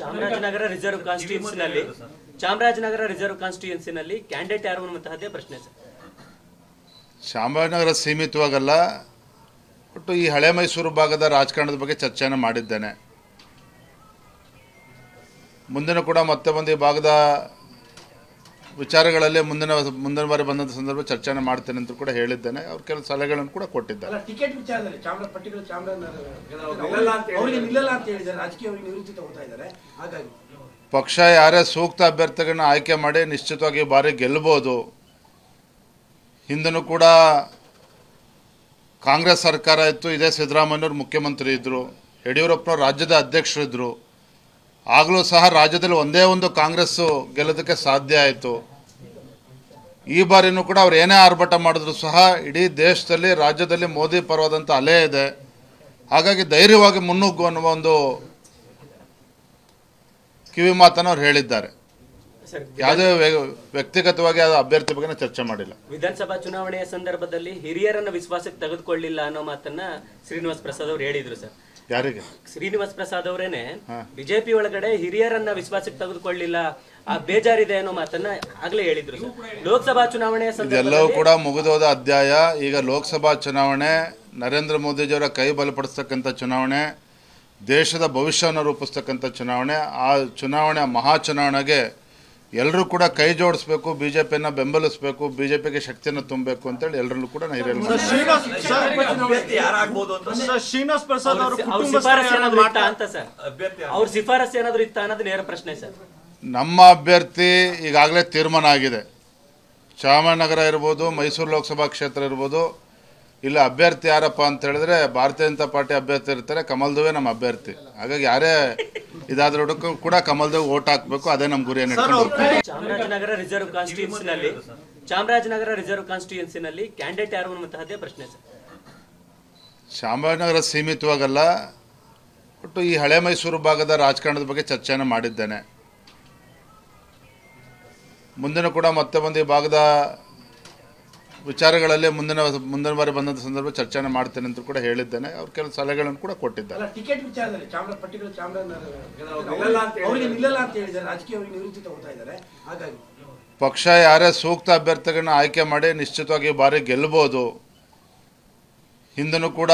Chamarajanagar reserve ಕಾನ್ಸ್ಟಿಟ್ಯೂನ್ಸಿನಲ್ಲಿ Chamarajanagar reserve ಕಾನ್ಸ್ಟಿಟ್ಯೂನ್ಸಿನಲ್ಲಿ candidate ಯಾರು ಅನ್ನುವಂತಹದ್ದೇ ಪ್ರಶ್ನೆ ಸರ್ ಚಾಮರಾಜನಗರ ಸೀಮಿತವಾಗಲ್ಲ ಒಟ್ಟು ಈ ಹಳೆ ಮೈಸೂರು ಭಾಗದ ರಾಜಕಾರಣದ ಬಗ್ಗೆ ಚರ್ಚೆಯನ್ನು ಮಾಡಿದ್ದೇನೆ ಮುಂದಿನ ಕೂಡ ಮತ್ತೆ ಒಂದು ಭಾಗದ ವಿಚಾರಗಳಲ್ಲೇ ಮುಂದಿನ ಮುಂದಿನ ಬಾರಿ ಬಂದಂಥ ಸಂದರ್ಭ ಚರ್ಚೆನ ಮಾಡ್ತೇನೆ ಅಂತ ಕೂಡ ಹೇಳಿದ್ದೇನೆ ಅವ್ರು ಕೆಲವು ಸಲಹೆಗಳನ್ನು ಕೂಡ ಕೊಟ್ಟಿದ್ದಾರೆ ಪಕ್ಷ ಯಾರೇ ಸೂಕ್ತ ಅಭ್ಯರ್ಥಿಗಳನ್ನ ಆಯ್ಕೆ ಮಾಡಿ ನಿಶ್ಚಿತವಾಗಿ ಬಾರಿ ಗೆಲ್ಲಬಹುದು ಹಿಂದನೂ ಕೂಡ ಕಾಂಗ್ರೆಸ್ ಸರ್ಕಾರ ಇತ್ತು ಇದೇ ಸಿದ್ದರಾಮಯ್ಯವ್ರು ಮುಖ್ಯಮಂತ್ರಿ ಇದ್ದರು ಯಡಿಯೂರಪ್ಪನವ್ರು ರಾಜ್ಯದ ಅಧ್ಯಕ್ಷರಿದ್ರು ಆಗಲೂ ಸಹ ರಾಜ್ಯದಲ್ಲಿ ಒಂದೇ ಒಂದು ಕಾಂಗ್ರೆಸ್ಸು ಗೆಲ್ಲೋದಕ್ಕೆ ಸಾಧ್ಯ ಆಯಿತು ಈ ಬಾರಿನೂ ಕೂಡ ಅವ್ರು ಏನೇ ಆರ್ಭಟ ಮಾಡಿದ್ರು ಸಹ ಇಡೀ ದೇಶದಲ್ಲಿ ರಾಜ್ಯದಲ್ಲಿ ಮೋದಿ ಪರವಾದಂಥ ಅಲೆ ಇದೆ ಹಾಗಾಗಿ ಧೈರ್ಯವಾಗಿ ಮುನ್ನುಗ್ಗು ಅನ್ನುವ ಒಂದು ಕಿವಿ ಮಾತನ್ನು ಅವ್ರು ಹೇಳಿದ್ದಾರೆ ಯಾವುದೇ ವ್ಯಕ್ತಿಗತವಾಗಿ ಅದು ಅಭ್ಯರ್ಥಿ ಬಗ್ಗೆ ಚರ್ಚೆ ಮಾಡಿಲ್ಲ ವಿಧಾನಸಭಾ ಚುನಾವಣೆಯ ಸಂದರ್ಭದಲ್ಲಿ ಹಿರಿಯರನ್ನು ವಿಶ್ವಾಸಕ್ಕೆ ತೆಗೆದುಕೊಳ್ಳಿಲ್ಲ ಅನ್ನೋ ಮಾತನ್ನ ಶ್ರೀನಿವಾಸ್ ಪ್ರಸಾದ್ ಅವರು ಹೇಳಿದ್ರು ಸರ್ ಯಾರಿಗೆ ಶ್ರೀನಿವಾಸ್ ಪ್ರಸಾದ್ ಅವರೇನೆ ಬಿಜೆಪಿ ಒಳಗಡೆ ಹಿರಿಯರನ್ನ ವಿಶ್ವಾಸಕ್ಕೆ ತೆಗೆದುಕೊಳ್ಳಿಲ್ಲ ಆ ಬೇಜಾರಿದೆ ಅನ್ನೋ ಮಾತನ್ನ ಆಗ್ಲೇ ಹೇಳಿದ್ರು ಲೋಕಸಭಾ ಚುನಾವಣೆ ಎಲ್ಲವೂ ಕೂಡ ಮುಗಿದೋದ ಅಧ್ಯಾಯ ಈಗ ಲೋಕಸಭಾ ಚುನಾವಣೆ ನರೇಂದ್ರ ಮೋದಿಜಿಯವರ ಕೈ ಬಲಪಡಿಸ್ತಕ್ಕಂಥ ಚುನಾವಣೆ ದೇಶದ ಭವಿಷ್ಯವನ್ನು ರೂಪಿಸ್ತಕ್ಕಂಥ ಚುನಾವಣೆ ಆ ಚುನಾವಣೆ ಮಹಾ ಚುನಾವಣೆಗೆ ಎಲ್ಲರೂ ಕೂಡ ಕೈ ಜೋಡಿಸ್ಬೇಕು ಬಿ ಜೆ ಬೆಂಬಲಿಸಬೇಕು ಬಿ ಜೆ ಪಿಗೆ ಶಕ್ತಿಯನ್ನು ತುಂಬಬೇಕು ಅಂತೇಳಿ ಎಲ್ಲರಲ್ಲೂ ಕೂಡ ನಮ್ಮ ಅಭ್ಯರ್ಥಿ ಈಗಾಗಲೇ ತೀರ್ಮಾನ ಆಗಿದೆ ಚಾಮರಾಜನಗರ ಇರ್ಬೋದು ಮೈಸೂರು ಲೋಕಸಭಾ ಕ್ಷೇತ್ರ ಇರ್ಬೋದು ಇಲ್ಲ ಅಭ್ಯರ್ಥಿ ಯಾರಪ್ಪ ಅಂತ ಹೇಳಿದ್ರೆ ಭಾರತೀಯ ಜನತಾ ಪಾರ್ಟಿ ಅಭ್ಯರ್ಥಿ ಇರ್ತಾರೆ ಕಮಲ್ ದುವೆ ನಮ್ಮ ಅಭ್ಯರ್ಥಿ ಹಾಗಾಗಿ ಯಾರೇ ಇದಾದ್ರೂ ಕೂಡ ಕಮಲ್ದಾಗ ಓಟ್ ಹಾಕಬೇಕು ಅದೇ ನಮ್ ಗುರಿ ಚಾಮರಾಜನಗರ ರಿಸರ್ವ್ ಕಾನ್ಸ್ಟಿಟ್ಯೂನ್ಸಿನಲ್ಲಿ ಚಾಮರಾಜನಗರ ರಿಸರ್ವ್ ಕಾನ್ಸ್ಟಿಟ್ಯೂನ್ಸಿನಲ್ಲಿ ಕ್ಯಾಂಡಿಡೇಟ್ ಯಾರು ಅನ್ನುವಂತಹದ್ದೇ ಪ್ರಶ್ನೆ ಸರ್ ಚಾಮರಾಜನಗರ ಸೀಮಿತವಾಗಲ್ಲ ಒಟ್ಟು ಈ ಹಳೆ ಮೈಸೂರು ಭಾಗದ ರಾಜಕಾರಣದ ಬಗ್ಗೆ ಚರ್ಚೆಯನ್ನು ಮಾಡಿದ್ದೇನೆ ಮುಂದಿನ ಕೂಡ ಮತ್ತೆ ಒಂದು ಈ ಭಾಗದ ವಿಚಾರಗಳಲ್ಲೇ ಮುಂದಿನ ಮುಂದಿನ ಬಾರಿ ಬಂದಂಥ ಸಂದರ್ಭ ಚರ್ಚೆನ ಮಾಡ್ತೇನೆ ಅಂತ ಕೂಡ ಹೇಳಿದ್ದೇನೆ ಅವ್ರು ಕೆಲವು ಸಲಹೆಗಳನ್ನು ಕೂಡ ಕೊಟ್ಟಿದ್ದಾರೆ ಪಕ್ಷ ಯಾರೇ ಸೂಕ್ತ ಅಭ್ಯರ್ಥಿಗಳನ್ನ ಆಯ್ಕೆ ಮಾಡಿ ನಿಶ್ಚಿತವಾಗಿ ಬಾರಿ ಗೆಲ್ಲಬಹುದು ಹಿಂದೂ ಕೂಡ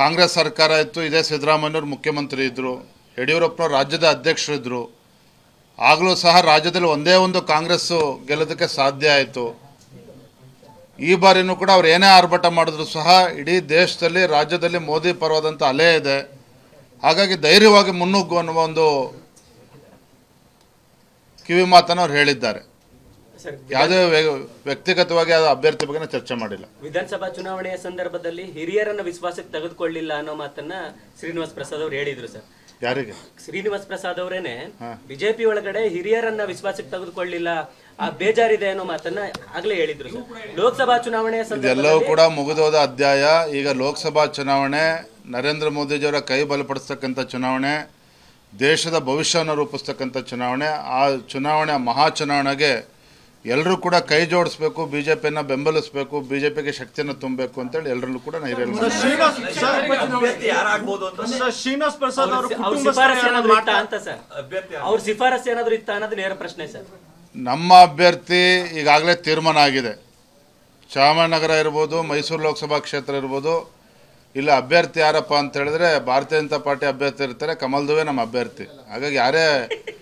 ಕಾಂಗ್ರೆಸ್ ಸರ್ಕಾರ ಇತ್ತು ಇದೇ ಸಿದ್ದರಾಮಯ್ಯವ್ರು ಮುಖ್ಯಮಂತ್ರಿ ಇದ್ದರು ಯಡಿಯೂರಪ್ಪನವ್ರು ರಾಜ್ಯದ ಅಧ್ಯಕ್ಷರಿದ್ರು ಆಗಲೂ ಸಹ ರಾಜ್ಯದಲ್ಲಿ ಒಂದೇ ಒಂದು ಕಾಂಗ್ರೆಸ್ಸು ಗೆಲ್ಲೋದಕ್ಕೆ ಸಾಧ್ಯ ಆಯಿತು ಈ ಬಾರಿನೂ ಕೂಡ ಅವ್ರು ಏನೇ ಆರ್ಭಟ ಮಾಡಿದ್ರು ಸಹ ಇಡೀ ದೇಶದಲ್ಲಿ ರಾಜ್ಯದಲ್ಲಿ ಮೋದಿ ಪರವಾದಂಥ ಅಲೆ ಇದೆ ಹಾಗಾಗಿ ಧೈರ್ಯವಾಗಿ ಮುನ್ನುಗ್ಗು ಅನ್ನುವ ಒಂದು ಕಿವಿ ಮಾತನ್ನು ಅವ್ರು ಹೇಳಿದ್ದಾರೆ ಯಾವುದೇ ವ್ಯಕ್ತಿಗತವಾಗಿ ಅದು ಅಭ್ಯರ್ಥಿ ಬಗ್ಗೆ ಚರ್ಚೆ ಮಾಡಿಲ್ಲ ವಿಧಾನಸಭಾ ಚುನಾವಣೆಯ ಸಂದರ್ಭದಲ್ಲಿ ಹಿರಿಯರನ್ನು ವಿಶ್ವಾಸಕ್ಕೆ ತೆಗೆದುಕೊಳ್ಳಿಲ್ಲ ಅನ್ನೋ ಮಾತನ್ನ ಶ್ರೀನಿವಾಸ್ ಪ್ರಸಾದ್ ಅವರು ಹೇಳಿದ್ರು ಸರ್ ಯಾರಿಗೆ ಶ್ರೀನಿವಾಸ್ ಪ್ರಸಾದ್ ಅವರೇನೆ ಬಿಜೆಪಿ ಒಳಗಡೆ ಹಿರಿಯರನ್ನ ವಿಶ್ವಾಸಕ್ಕೆ ತೆಗೆದುಕೊಳ್ಳಿಲ್ಲ ಆ ಬೇಜಾರಿದೆ ಅನ್ನೋ ಮಾತನ್ನ ಆಗ್ಲೇ ಹೇಳಿದ್ರು ಲೋಕಸಭಾ ಚುನಾವಣೆ ಎಲ್ಲವೂ ಕೂಡ ಮುಗಿದೋದ ಅಧ್ಯಾಯ ಈಗ ಲೋಕಸಭಾ ಚುನಾವಣೆ ನರೇಂದ್ರ ಮೋದಿಜಿಯವರ ಕೈ ಬಲಪಡಿಸ್ತಕ್ಕಂಥ ಚುನಾವಣೆ ದೇಶದ ಭವಿಷ್ಯವನ್ನು ರೂಪಿಸ್ತಕ್ಕಂಥ ಚುನಾವಣೆ ಆ ಚುನಾವಣೆ ಮಹಾ ಚುನಾವಣೆಗೆ ಎಲ್ಲರೂ ಕೂಡ ಕೈ ಜೋಡಿಸ್ಬೇಕು ಬಿ ಜೆ ಪಿನ ಬೆಂಬಲಿಸಬೇಕು ಬಿ ಜೆ ಪಿಗೆ ಶಕ್ತಿಯನ್ನು ತುಂಬಬೇಕು ಅಂತೇಳಿ ಎಲ್ಲರಲ್ಲೂ ಕೂಡ ಪ್ರಸಾದ್ ಇತ್ತ ಪ್ರಶ್ನೆ ನಮ್ಮ ಅಭ್ಯರ್ಥಿ ಈಗಾಗಲೇ ತೀರ್ಮಾನ ಆಗಿದೆ ಚಾಮರಾಜನಗರ ಇರ್ಬೋದು ಮೈಸೂರು ಲೋಕಸಭಾ ಕ್ಷೇತ್ರ ಇರ್ಬೋದು ಇಲ್ಲ ಅಭ್ಯರ್ಥಿ ಯಾರಪ್ಪ ಅಂತ ಹೇಳಿದ್ರೆ ಭಾರತೀಯ ಜನತಾ ಪಾರ್ಟಿ ಅಭ್ಯರ್ಥಿ ಇರ್ತಾರೆ ಕಮಲ್ ದುವೆ ನಮ್ಮ ಅಭ್ಯರ್ಥಿ ಹಾಗಾಗಿ ಯಾರೇ